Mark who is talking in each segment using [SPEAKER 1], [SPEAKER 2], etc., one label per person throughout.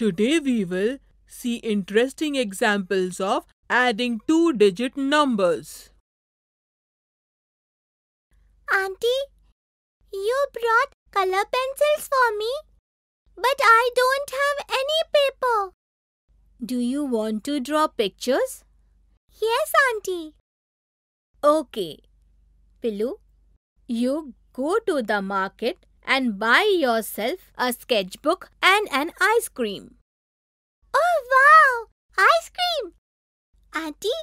[SPEAKER 1] Today we will see interesting examples of adding two-digit numbers. Auntie,
[SPEAKER 2] you brought color pencils for me, but I don't have any paper. Do you want to draw pictures? Yes, Auntie. Okay. Pilu, you go to the market and buy yourself a sketchbook and an ice cream. Oh wow! Ice cream! Auntie,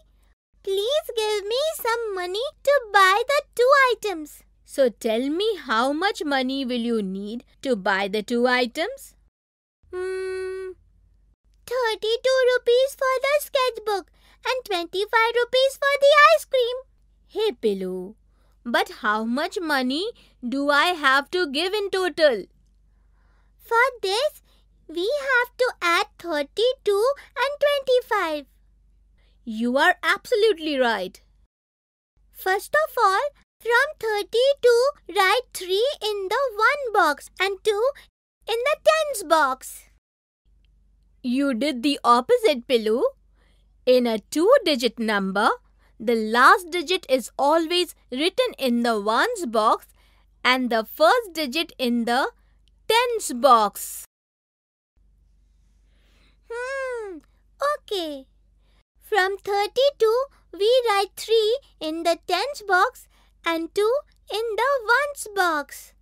[SPEAKER 2] please give me some money to buy the two items. So tell me how much money will you need to buy the two items? Hmm, 32 rupees for the sketchbook and 25 rupees for the ice cream. Hey Pillu, but how much money do I have to give in total? For this, we have to add 32 and 25. You are absolutely right. First of all, from 32, write 3 in the 1 box and 2 in the tens box. You did the opposite, Pilu. In a two-digit number, the last digit is always written in the ones box and the first digit in the tens box. Hmm, okay. From 32, we write 3 in the tens box and 2 in the ones box.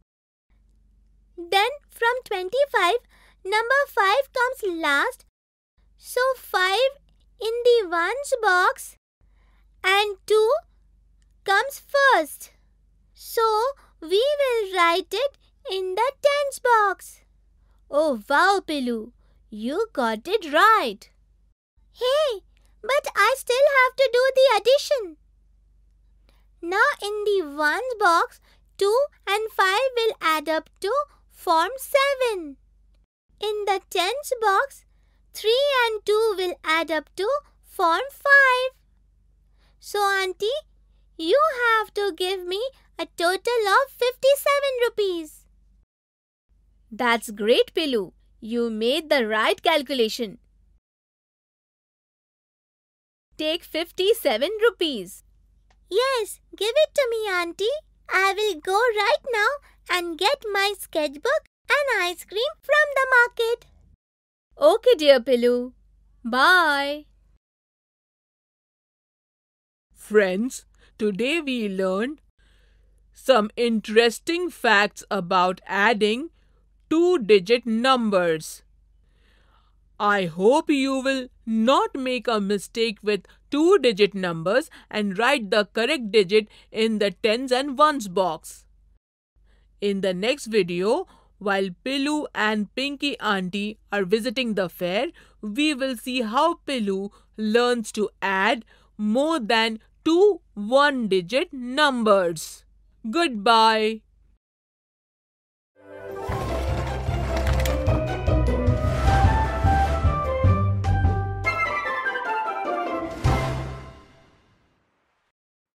[SPEAKER 2] Then from 25, number 5 comes last. So 5 in the ones box and 2 comes first. So we will write it in the tens box. Oh wow, you got it right. Hey, but I still have to do the addition. Now in the ones box, 2 and 5 will add up to form 7. In the tens box, 3 and 2 will add up to form 5. So, Auntie, you have to give me a total of 57 rupees. That's great, Pillu. You made the right calculation. Take 57 rupees. Yes, give it to me, Auntie. I will go right now and get my sketchbook and ice cream from the market. Okay, dear Pillu. Bye.
[SPEAKER 1] Friends, today we learned some interesting facts about adding two digit numbers. I hope you will not make a mistake with two digit numbers and write the correct digit in the tens and ones box. In the next video, while Pillu and Pinky Auntie are visiting the fair, we will see how Pillu learns to add more than two one digit numbers. Goodbye.